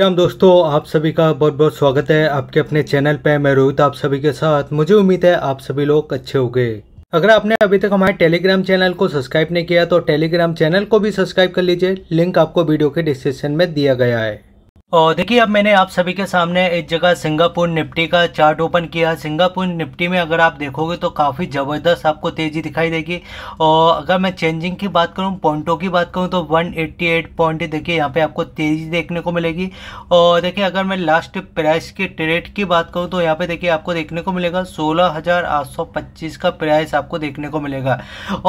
राम दोस्तों आप सभी का बहुत बहुत स्वागत है आपके अपने चैनल पे मैं रोहित आप सभी के साथ मुझे उम्मीद है आप सभी लोग अच्छे हो गए अगर आपने अभी तक हमारे टेलीग्राम चैनल को सब्सक्राइब नहीं किया तो टेलीग्राम चैनल को भी सब्सक्राइब कर लीजिए लिंक आपको वीडियो के डिस्क्रिप्शन में दिया गया है और देखिए अब मैंने आप सभी के सामने एक जगह सिंगापुर निफ्टी का चार्ट ओपन किया सिंगापुर निफ्टी में अगर आप देखोगे तो काफ़ी ज़बरदस्त आपको तेज़ी दिखाई देगी और अगर मैं चेंजिंग की बात करूं पॉइंटों की बात करूं तो 188 पॉइंट देखिए यहाँ पे आपको तेज़ी देखने को मिलेगी और देखिए अगर मैं लास्ट प्राइस के ट्रेड की बात करूँ तो यहाँ पर देखिए आपको देखने को मिलेगा सोलह का प्राइस आपको देखने को मिलेगा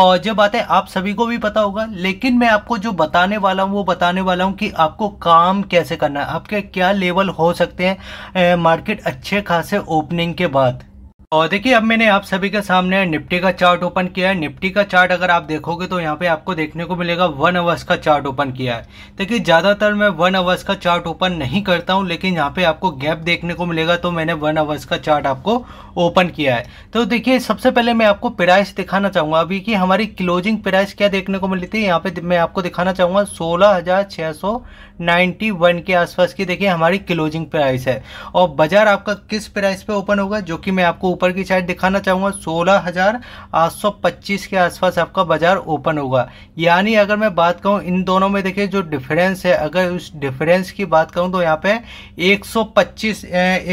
और जो बातें आप सभी को भी पता होगा लेकिन मैं आपको जो बताने वाला हूँ वो बताने वाला हूँ कि आपको काम कैसे करना है आपके क्या लेवल हो सकते हैं मार्केट अच्छे खासे ओपनिंग के बाद और देखिए अब मैंने आप सभी के सामने निफ्टी का चार्ट ओपन किया है निफ्टी का चार्ट अगर आप देखोगे तो यहाँ पे आपको देखने को मिलेगा वन आवर्स का चार्ट ओपन किया है देखिए ज़्यादातर मैं वन आवर्स का चार्ट ओपन नहीं करता हूँ लेकिन यहाँ पे आपको गैप देखने को मिलेगा तो मैंने वन आवर्स का चार्ट आपको ओपन किया है तो देखिए सबसे पहले मैं आपको प्राइस दिखाना चाहूंगा अभी की हमारी क्लोजिंग प्राइस क्या देखने को मिली थी यहाँ पे मैं आपको दिखाना चाहूंगा सोलह के आसपास की देखिए हमारी क्लोजिंग प्राइस है और बाजार आपका किस प्राइस पे ओपन होगा जो कि मैं आपको ऊपर की साइड दिखाना चाहूँगा सोलह हज़ार आठ सौ पच्चीस के आसपास आपका बाजार ओपन होगा यानी अगर मैं बात कहूँ इन दोनों में देखिए जो डिफरेंस है अगर उस डिफरेंस की बात कहूँ तो यहाँ पे 125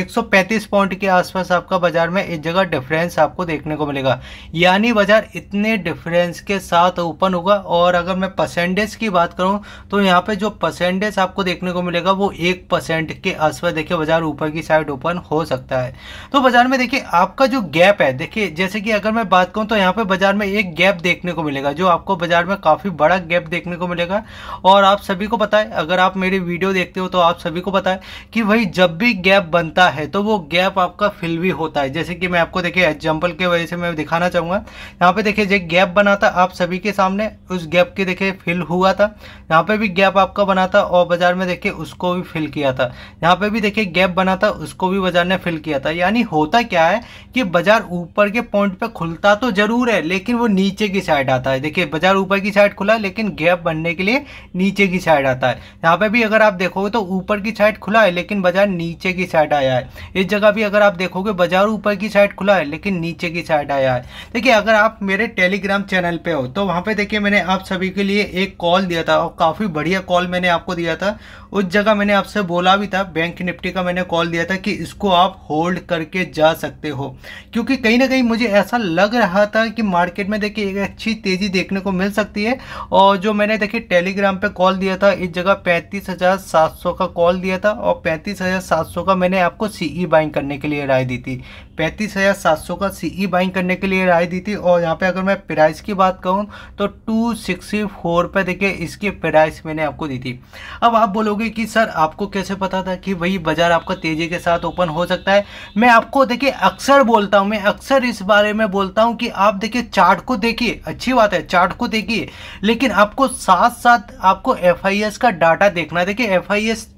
135 पॉइंट के आसपास आपका बाजार में एक जगह डिफरेंस आपको देखने को मिलेगा यानी बाजार इतने डिफरेंस के साथ ओपन होगा और अगर मैं परसेंटेज की बात करूँ तो यहाँ पे जो परसेंटेज आपको देखने को मिलेगा वो एक परसेंट के आसपास देखिए बाजार ऊपर की साइड ओपन हो सकता है तो बाजार में देखिए आप आपका जो गैप है देखिए जैसे कि अगर मैं बात करूँ तो यहाँ पे बाजार में एक गैप देखने को मिलेगा जो आपको बाजार में काफ़ी बड़ा गैप देखने को मिलेगा और आप सभी को पता है अगर आप मेरी वीडियो देखते हो तो आप सभी को पता है कि भाई जब भी गैप बनता है तो वो गैप आपका फिल भी होता है जैसे कि मैं आपको देखिए एग्जाम्पल के वजह से मैं दिखाना चाहूंगा यहाँ पे देखिए जो गैप बना था आप सभी के सामने उस गैप के देखिए फिल हुआ था यहाँ पे भी गैप आपका बना था और बाजार में देखिए उसको भी फिल किया था यहाँ पे भी देखिए गैप बना था उसको भी बाजार ने फिल किया था यानी होता क्या है कि बाजार ऊपर के पॉइंट पे खुलता तो जरूर है लेकिन वो नीचे की साइड आता है देखिए बाजार ऊपर की साइड खुला लेकिन गैप बनने के लिए नीचे की साइड आता है यहाँ पे भी अगर आप देखोगे तो ऊपर की साइड खुला है लेकिन बाजार नीचे की साइड आया है इस जगह भी अगर आप देखोगे बाजार ऊपर की साइड खुला है लेकिन नीचे की साइड आया है देखिए अगर आप मेरे टेलीग्राम चैनल पर हो तो वहाँ पर देखिए मैंने आप सभी के लिए एक कॉल दिया था और काफ़ी बढ़िया कॉल मैंने आपको दिया था उस जगह मैंने आपसे बोला भी था बैंक निफ्टी का मैंने कॉल दिया था कि इसको आप होल्ड करके जा सकते हो क्योंकि कहीं ना कहीं मुझे ऐसा लग रहा था कि मार्केट में देखिए एक अच्छी तेज़ी देखने को मिल सकती है और जो मैंने देखिए टेलीग्राम पे कॉल दिया था इस जगह पैंतीस हज़ार सात सौ का कॉल दिया था और पैंतीस हज़ार सात सौ का मैंने आपको सीई बाइंग e करने के लिए राय दी थी पैंतीस हज़ार सात सौ का सी ई बाइंग करने के लिए राय दी थी और यहाँ पे अगर मैं प्राइस की बात करूँ तो टू सिक्सटी फोर पर देखिए इसकी प्राइस मैंने आपको दी थी अब आप बोलोगे कि सर आपको कैसे पता था कि वही बाज़ार आपका तेज़ी के साथ ओपन हो सकता है मैं आपको देखिए अक्सर बोलता हूँ मैं अक्सर इस बारे में बोलता हूँ कि आप देखिए चार्ट को देखिए अच्छी बात है चार्ट को देखिए लेकिन आपको साथ साथ आपको एफ का डाटा देखना है देखिए एफ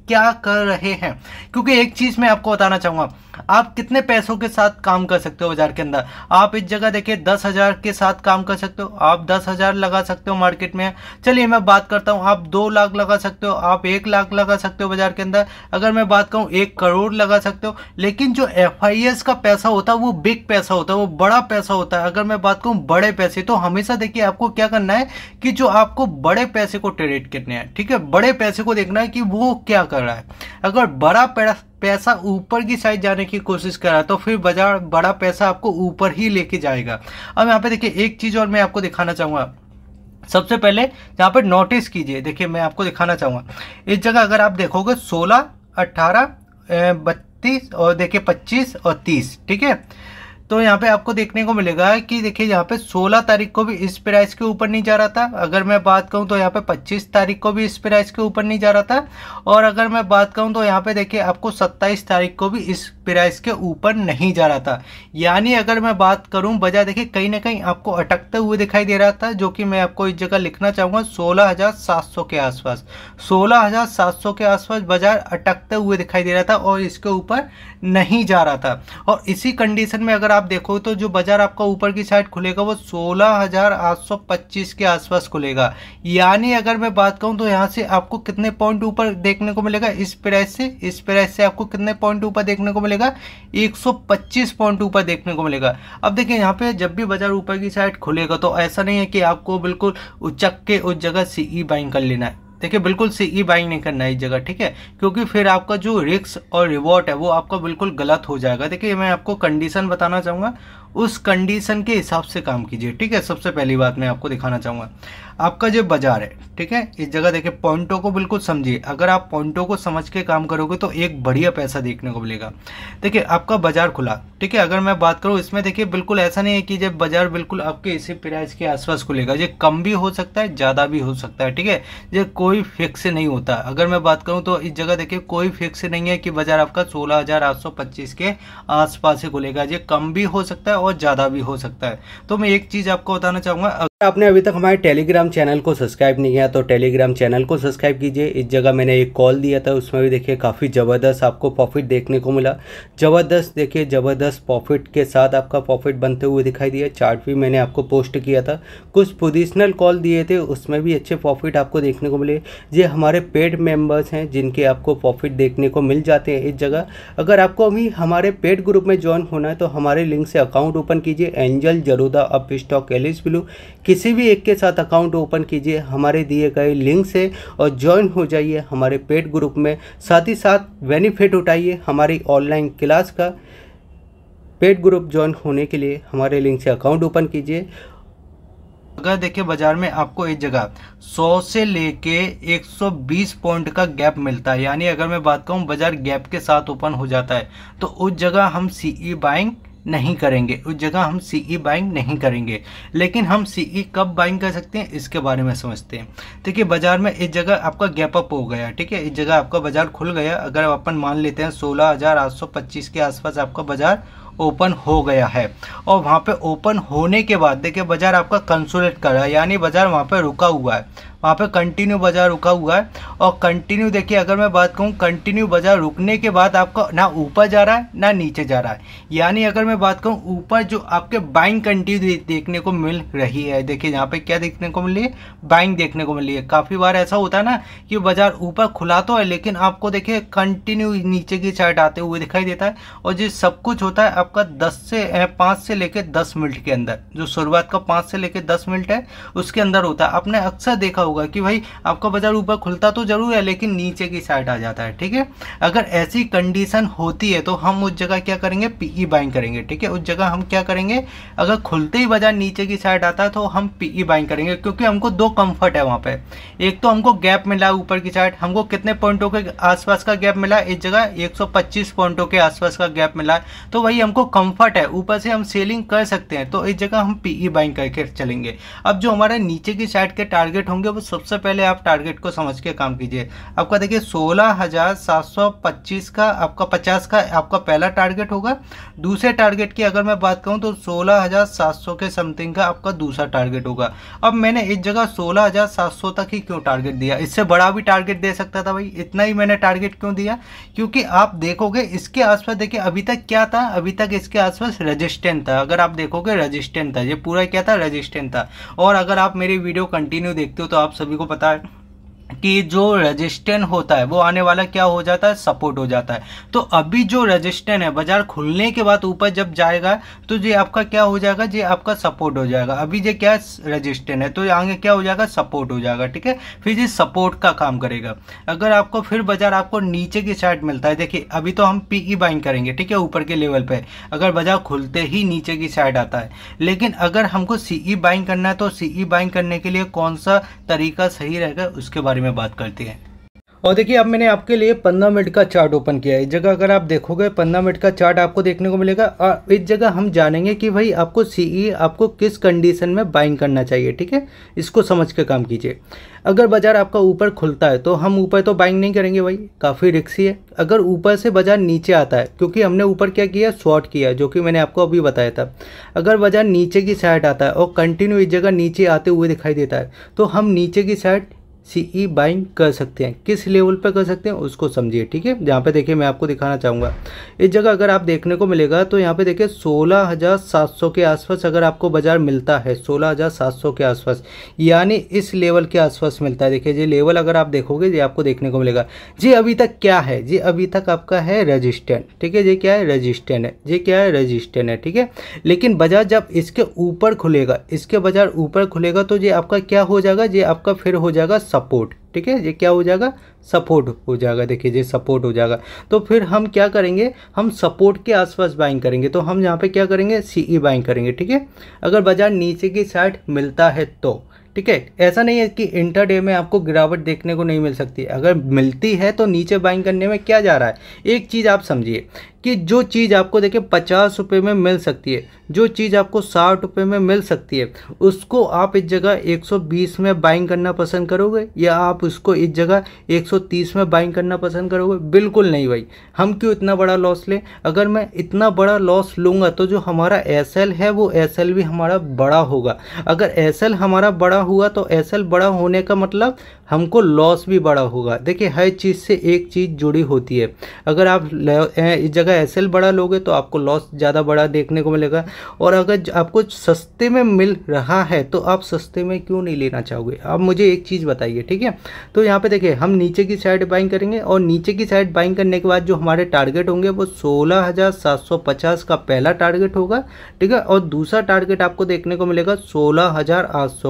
क्या कर रहे हैं क्योंकि एक चीज़ मैं आपको बताना चाहूँगा आप कितने पैसों के साथ काम कर सकते हो बाजार के अंदर आप इस जगह देखिए दस हज़ार के साथ काम कर सकते हो आप दस हज़ार लगा सकते हो मार्केट में चलिए मैं बात करता हूँ आप दो लाख लगा सकते हो आप एक लाख लगा सकते हो बाजार के अंदर अगर मैं बात करूँ एक करोड़ लगा सकते हो लेकिन जो एफ का पैसा होता है वो बिग पैसा होता है वो बड़ा पैसा होता है अगर मैं बात करूँ बड़े पैसे तो हमेशा देखिए आपको क्या करना है कि जो आपको बड़े पैसे को ट्रेड करने हैं ठीक है बड़े पैसे को देखना है कि वो क्या कर रहा है अगर बड़ा पैसा पैसा ऊपर की साइड जाने की कोशिश करा तो फिर बाजार बड़ा पैसा आपको ऊपर ही लेके जाएगा अब यहाँ पे देखिए एक चीज़ और मैं आपको दिखाना चाहूँगा सबसे पहले यहाँ पर नोटिस कीजिए देखिए मैं आपको दिखाना चाहूँगा इस जगह अगर आप देखोगे सोलह अट्ठारह बत्तीस और देखिए पच्चीस और तीस ठीक है तो यहाँ पे आपको देखने को मिलेगा कि देखिए यहाँ पे 16 तारीख को भी इस प्राइस के ऊपर नहीं जा रहा था अगर मैं बात कहूँ तो यहाँ पे 25 तारीख को भी इस प्राइस के ऊपर नहीं जा रहा था और अगर मैं बात कहूँ तो यहाँ पे देखिए आपको 27 तारीख को भी इस प्राइस के ऊपर नहीं जा रहा था यानी अगर मैं बात करूं बजाय देखिए कहीं ना कहीं आपको अटकते हुए दिखाई दे रहा था जो कि मैं आपको इस जगह लिखना चाहूँगा सोलह के आसपास सौ के आसपास बाजार अटकते हुए दिखाई दे रहा था और इसके ऊपर नहीं जा रहा था और इसी कंडीशन में अगर आप देखो तो जो बाजार आपका ऊपर की साइड खुलेगा वो सोलह के आसपास खुलेगा यानी अगर मैं बात करूं तो यहाँ से आपको कितने पॉइंट ऊपर देखने को मिलेगा इस प्राइस से इस प्राइस से आपको कितने पॉइंट ऊपर देखने को मिलेगा मिलेगा 125 पॉइंट ऊपर देखने को मिलेगा अब देखिए यहाँ पे जब भी बाजार ऊपर की साइड खुलेगा तो ऐसा नहीं है कि आपको बिल्कुल उचक के उस जगह से ई बाइंग कर लेना है देखिए बिल्कुल से ई बाइंग नहीं करना इस जगह ठीक है क्योंकि फिर आपका जो रिक्स और रिवॉर्ड है वो आपका बिल्कुल गलत हो जाएगा देखिए मैं आपको कंडीशन बताना चाहूँगा उस कंडीशन के हिसाब से काम कीजिए ठीक है सबसे पहली बात मैं आपको दिखाना चाहूँगा आपका जो बाजार है ठीक है इस जगह देखिए पॉइंटों को बिल्कुल समझिए अगर आप पॉइंटों को समझ के काम करोगे तो एक बढ़िया पैसा देखने को मिलेगा देखिए आपका बाजार खुला ठीक है अगर मैं बात करूँ इसमें देखिए बिल्कुल ऐसा नहीं है कि जब बाजार बिल्कुल आपके इसी प्राइस के आसपास खुलेगा ये कम भी हो सकता है ज़्यादा भी हो सकता है ठीक है ये कोई फिक्स नहीं होता अगर मैं बात करूँ तो इस जगह देखिए कोई फिक्स नहीं है कि बाजार आपका सोलह के आसपास ही खुलेगा ये कम भी हो सकता है और ज़्यादा भी हो सकता है तो मैं एक चीज़ आपको बताना चाहूँगा अगर आपने अभी तक हमारे टेलीग्राम टेलीग्राम चैनल को सब्सक्राइब नहीं किया तो टेलीग्राम चैनल को सब्सक्राइब कीजिए इस जगह मैंने एक कॉल दिया था उसमें भी देखिए काफ़ी ज़बरदस्त आपको प्रॉफिट देखने को मिला ज़बरदस्त देखिए ज़बरदस्त प्रॉफिट के साथ आपका प्रॉफिट बनते हुए दिखाई दिया चार्ट भी मैंने आपको पोस्ट किया था कुछ पोजिशनल कॉल दिए थे उसमें भी अच्छे प्रॉफिट आपको देखने को मिले ये हमारे पेड मेम्बर्स हैं जिनके आपको प्रॉफिट देखने को मिल जाते हैं इस जगह अगर आपको अभी हमारे पेड ग्रुप में ज्वाइन होना है तो हमारे लिंक से अकाउंट ओपन कीजिए Angel Zerodha Upstox Alice Blue किसी भी एक के साथ अकाउंट अकाउंट ओपन कीजिए हमारे दिए गए लिंक से और ज्वाइन हो जाइए हमारे पेड ग्रुप में साथ ही साथ बेनिफिट उठाइए हमारी ऑनलाइन क्लास का पेड ग्रुप ज्वाइन होने के लिए हमारे लिंक से अकाउंट ओपन कीजिए अगर देखिए बाज़ार में आपको एक जगह 100 से लेके 120 पॉइंट का गैप मिलता है यानी अगर मैं बात करूं बाज़ार गैप के साथ ओपन हो जाता है तो उस जगह हम सीई बाइंग e नहीं करेंगे उस जगह हम सी ई बाइंग नहीं करेंगे लेकिन हम सी ई e कब बाइंग कर सकते हैं इसके बारे में समझते हैं देखिए बाजार में इस जगह आपका गैप अप हो गया ठीक है इस जगह आपका बाजार खुल गया अगर अपन मान लेते हैं सोलह हज़ार आठ सौ पच्चीस के आसपास आपका बाजार ओपन हो गया है और वहाँ पे ओपन होने के बाद देखिए बाज़ार आपका कंसोलेट कर रहा है यानी बाज़ार वहाँ पे रुका हुआ है वहाँ पे कंटिन्यू बाज़ार रुका हुआ है और कंटिन्यू देखिए अगर मैं बात कहूँ कंटिन्यू बाज़ार रुकने के बाद आपका ना ऊपर जा रहा है ना नीचे जा रहा है यानी अगर मैं बात कहूँ ऊपर जो आपके बाइंग कंटिन्यू देखने को मिल रही है देखिए यहाँ पे क्या देखने को मिली है बाइंग देखने को मिली है काफ़ी बार ऐसा होता है ना कि बाज़ार ऊपर खुला तो है लेकिन आपको देखिए कंटिन्यू नीचे की साइड आते हुए दिखाई देता है और जो सब कुछ होता है आपका दस से पाँच से लेकर दस मिनट के अंदर जो शुरुआत का पाँच से लेकर दस मिनट है उसके अंदर होता है आपने अक्सर देखा होगा होगा कि भाई आपका बाजार ऊपर खुलता तो जरूर है लेकिन नीचे की साइड आ जाता है ठीक है अगर ऐसी कंडीशन होती है तो हम उस जगह क्या करेंगे पीई बाइंग e करेंगे ठीक है उस जगह हम क्या करेंगे अगर खुलते ही बाजार नीचे की साइड आता है तो हम पीई बाइंग e करेंगे क्योंकि हमको दो कंफर्ट है वहाँ पर एक तो हमको गैप मिला ऊपर की साइड हमको कितने पॉइंटों के आसपास का गैप मिला इस जगह एक पॉइंटों के आसपास का गैप मिला तो वही हमको कंफर्ट है ऊपर से हम सेलिंग कर सकते हैं तो इस जगह हम पीई बाइंग e करके चलेंगे अब जो हमारे नीचे की साइड के टारगेट होंगे वो सबसे पहले आप टारगेट को समझ के काम कीजिए आपका देखिए सोलह हज़ार सात सौ पच्चीस का आपका पचास का आपका पहला टारगेट होगा दूसरे टारगेट की अगर मैं बात करूँ तो सोलह हज़ार सात सौ के समथिंग का आपका दूसरा टारगेट होगा अब मैंने इस जगह सोलह हज़ार सात सौ तक ही क्यों टारगेट दिया इससे बड़ा भी टारगेट दे सकता था भाई इतना ही मैंने टारगेट क्यों दिया क्योंकि आप देखोगे इसके आसपास देखिए अभी तक क्या था अभी तक इसके आसपास रजिस्टेंट था अगर आप देखोगे रजिस्टेंट था ये पूरा क्या था रजिस्टेंट था और अगर आप मेरी वीडियो कंटिन्यू देखते हो तो आप आप सभी को पता है कि जो रजिस्टेंट होता है वो आने वाला क्या हो जाता है सपोर्ट हो जाता है तो अभी जो रजिस्टेंट है बाजार खुलने के बाद ऊपर जब जाएगा तो ये आपका क्या हो जाएगा ये आपका सपोर्ट हो जाएगा अभी ये क्या रजिस्टेंट है तो आगे क्या हो जाएगा सपोर्ट हो जाएगा ठीक है फिर ये सपोर्ट का काम करेगा अगर आपको फिर बाजार आपको नीचे की साइड मिलता है देखिए अभी तो हम पी ई बाइंग करेंगे ठीक है ऊपर के लेवल पर अगर बाजार खुलते ही नीचे की साइड आता है लेकिन अगर हमको सीई बाइंग e करना है तो सीई बाइंग e करने के लिए कौन सा तरीका सही रहेगा उसके बारे बारे में बात करते हैं और देखिए अब मैंने आपके लिए पंद्रह मिनट का चार्ट ओपन किया है इस जगह अगर आप देखोगे पंद्रह मिनट का चार्ट आपको देखने को मिलेगा और इस जगह हम जानेंगे कि भाई आपको सी e आपको किस कंडीशन में बाइंग करना चाहिए ठीक है इसको समझ के काम कीजिए अगर बाज़ार आपका ऊपर खुलता है तो हम ऊपर तो बाइंग नहीं करेंगे भाई काफ़ी रिक्सी है अगर ऊपर से बाज़ार नीचे आता है क्योंकि हमने ऊपर क्या किया शॉर्ट किया जो कि मैंने आपको अभी बताया था अगर बाज़ार नीचे की साइड आता है और कंटिन्यू इस जगह नीचे आते हुए दिखाई देता है तो हम नीचे की साइड सीई बाइंग कर सकते हैं किस लेवल पर कर सकते हैं उसको समझिए ठीक है यहाँ पे देखिए मैं आपको दिखाना चाहूँगा इस जगह अगर आप देखने को मिलेगा तो यहाँ पे देखिए 16,700 के आसपास अगर आपको बाज़ार मिलता है 16,700 के आसपास यानी इस लेवल के आसपास मिलता है देखिए ये लेवल अगर आप देखोगे ये आपको देखने को मिलेगा जी अभी तक क्या है जी अभी तक आपका है रजिस्टेंट ठीक है ये क्या है रजिस्टेंट है ये क्या है रजिस्टेंट है ठीक है लेकिन बाज़ार जब इसके ऊपर खुलेगा इसके बाज़ार ऊपर खुलेगा तो ये आपका क्या हो जाएगा ये आपका फिर हो जाएगा सपोर्ट ठीक है ये क्या हो जाएगा सपोर्ट हो जाएगा देखिए ये सपोर्ट हो जाएगा तो फिर हम क्या करेंगे हम सपोर्ट के आसपास बाइंग करेंगे तो हम यहाँ पे क्या करेंगे सीई बाइंग e करेंगे ठीक है अगर बाजार नीचे की साइड मिलता है तो ठीक है ऐसा नहीं है कि इंटर डे में आपको गिरावट देखने को नहीं मिल सकती अगर मिलती है तो नीचे बाइंग करने में क्या जा रहा है एक चीज़ आप समझिए कि जो चीज़ आपको देखिए पचास रुपये में मिल सकती है जो चीज़ आपको साठ रुपये में मिल सकती है उसको आप इस जगह 120 में बाइंग करना पसंद करोगे या आप उसको इस जगह 130 में बाइंग करना पसंद करोगे बिल्कुल नहीं भाई हम क्यों इतना बड़ा लॉस लें अगर मैं इतना बड़ा लॉस लूँगा तो जो हमारा एस है वो एस भी हमारा बड़ा होगा अगर एस हमारा बड़ा हुआ तो एस बड़ा होने का मतलब हमको लॉस भी बड़ा होगा देखिए हर चीज़ से एक चीज़ जुड़ी होती है अगर आप इस जगह एस बड़ा लोगे तो आपको लॉस ज़्यादा बड़ा देखने को मिलेगा और अगर आपको सस्ते में मिल रहा है तो आप सस्ते में क्यों नहीं लेना चाहोगे आप मुझे एक चीज़ बताइए ठीक है तो यहाँ पर देखिए हम नीचे की साइड बाइंग करेंगे और नीचे की साइड बाइंग करने के बाद जो हमारे टारगेट होंगे वो सोलह का पहला टारगेट होगा ठीक है और दूसरा टारगेट आपको देखने को मिलेगा सोलह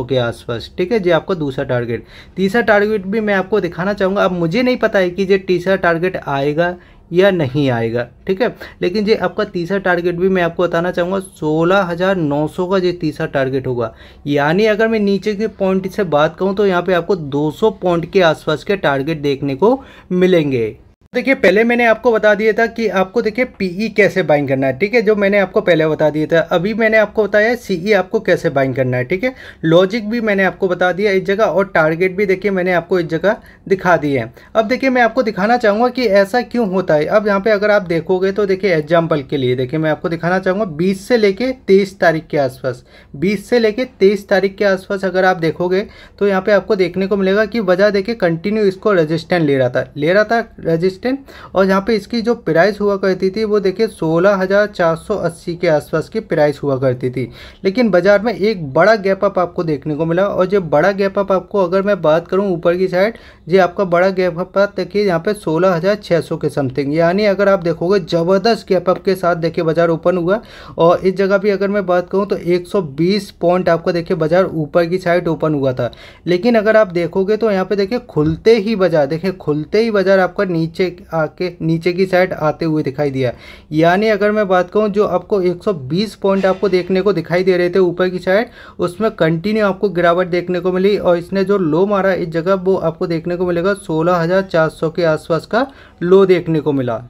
के आस आसपास ठीक है जी आपका दूसरा टारगेट तीसरा टारगेट भी मैं आपको दिखाना चाहूँगा अब मुझे नहीं पता है कि जो तीसरा टारगेट आएगा या नहीं आएगा ठीक है लेकिन जी आपका तीसरा टारगेट भी मैं आपको बताना चाहूँगा सोलह हज़ार नौ सौ का जो तीसरा टारगेट होगा यानी अगर मैं नीचे के पॉइंट से बात करूँ तो यहाँ पे आपको 200 पॉइंट के आसपास के टारगेट देखने को मिलेंगे देखिए पहले मैंने आपको बता दिया था कि आपको देखिए पीई e कैसे बाइंग करना है ठीक है जो मैंने आपको पहले बता दिया था अभी मैंने आपको बताया सीई e आपको कैसे बाइंग करना है ठीक है लॉजिक भी मैंने आपको बता दिया इस जगह और टारगेट भी देखिए मैंने आपको इस जगह दिखा दिए हैं अब देखिए मैं आपको दिखाना चाहूँगा कि ऐसा क्यों होता है अब यहाँ पर अगर आप देखोगे तो देखिए एग्जाम्पल के लिए देखिए मैं आपको दिखाना चाहूँगा बीस से लेकर तेईस तारीख के आसपास बीस से लेकर तेईस तारीख के आसपास अगर आप देखोगे तो यहाँ पर आपको देखने को मिलेगा कि वजह देखिए कंटिन्यू इसको रजिस्टेंट ले रहा था ले रहा था रजिस्टेंट सकते हैं और यहाँ पे इसकी जो प्राइस हुआ करती थी वो देखिए सोलह हज़ार चार सौ अस्सी के आसपास की प्राइस हुआ करती थी लेकिन बाज़ार में एक बड़ा गैप अप आपको देखने को मिला और जो बड़ा गैप अप आपको अगर मैं बात करूँ ऊपर की साइड ये आपका बड़ा गैप अप देखिए यहाँ पे सोलह के समथिंग यानी अगर आप देखोगे ज़बरदस्त गैप अप के साथ देखिए बाज़ार ओपन हुआ और इस जगह भी अगर मैं बात करूँ तो एक पॉइंट आपको देखिए बाज़ार ऊपर की साइड ओपन हुआ था लेकिन अगर आप देखोगे तो यहाँ पे देखिए खुलते ही बाज़ार देखिए खुलते ही बाज़ार आपका नीचे नीचे आके नीचे की साइड आते हुए दिखाई दिया यानी अगर मैं बात कहूँ जो आपको 120 पॉइंट आपको देखने को दिखाई दे रहे थे ऊपर की साइड उसमें कंटिन्यू आपको गिरावट देखने को मिली और इसने जो लो मारा इस जगह वो आपको देखने को मिलेगा सोलह के आसपास का लो देखने को मिला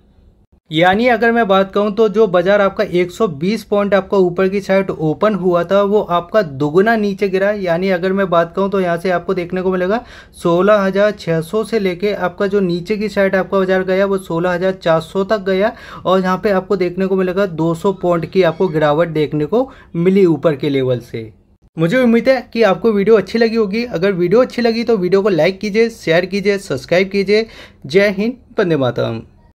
यानी अगर मैं बात करूं तो जो बाजार आपका 120 पॉइंट आपका ऊपर की साइड ओपन हुआ था वो आपका दुगुना नीचे गिरा यानी अगर मैं बात करूं तो यहां से आपको देखने को मिलेगा 16,600 से लेके आपका जो नीचे की साइड आपका बाजार गया वो 16,400 तक गया और यहां पे आपको देखने को मिलेगा 200 पॉइंट की आपको गिरावट देखने को मिली ऊपर के लेवल से मुझे उम्मीद है कि आपको वीडियो अच्छी लगी होगी अगर वीडियो अच्छी लगी तो वीडियो को लाइक कीजिए शेयर कीजिए सब्सक्राइब कीजिए जय हिंद बंदे मातम